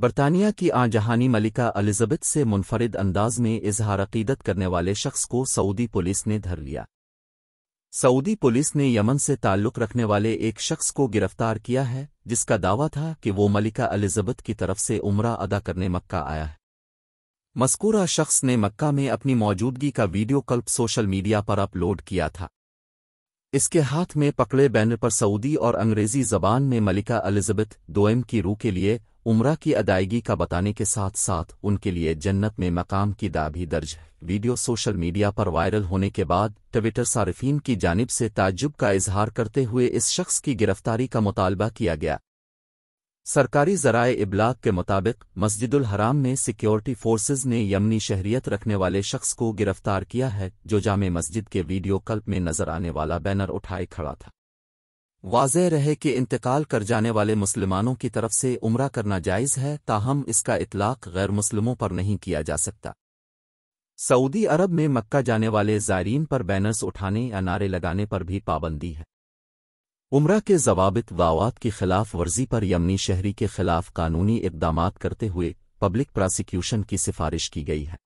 बरतानिया की आजहानी मलिका एलिजबेथ से मुनफरद अंदाज में इजहार अकीदत करने वाले शख्स को सऊदी पुलिस ने धर लिया सऊदी पुलिस ने यमन से ताल्लुक़ रखने वाले एक शख्स को गिरफ्तार किया है जिसका दावा था कि वो मलिका एलिजबेथ की तरफ से उम्र अदा करने मक्का आया है मस्कूरा शख्स ने मक्का में अपनी मौजूदगी का वीडियो कल्प सोशल मीडिया पर अपलोड किया था इसके हाथ में पकड़े बैनर पर सऊदी और अंग्रेजी जबान में मलिका एलिजबेथ दोएम की रूह के लिए उम्र की अदायगी का बताने के साथ साथ उनके लिए जन्नत में मकाम की दा भी दर्ज है वीडियो सोशल मीडिया पर वायरल होने के बाद ट्विटर सार्फिन की जानब से ताज्जुब का इजहार करते हुए इस शख्स की गिरफ्तारी का मुतालबा किया गया सरकारी जराए इबलाग के मुताबिक मस्जिदुल हराम में सिक्योरिटी फोर्सेज ने यमनी शहरियत रखने वाले शख्स को गिरफ्तार किया है जो जाम मस्जिद के वीडियो कल्प में नजर आने वाला बैनर उठाए खड़ा था वाज रहे कि इंतकाल कर जाने वाले मुसलमानों की तरफ से उम्र करना जायज़ है ताहम इसका इतलाक़ गैर मुसलमों पर नहीं किया जा सकता सऊदी अरब में मक्का जाने वाले जायरीन पर बैनर्स उठाने या नारे लगाने पर भी पाबंदी है उम्र के जवाबित वावात की खिलाफ वर्जी पर यमनी शहरी के खिलाफ कानूनी इकदाम करते हुए पब्लिक प्रोसिक्यूशन की सिफारिश की गई है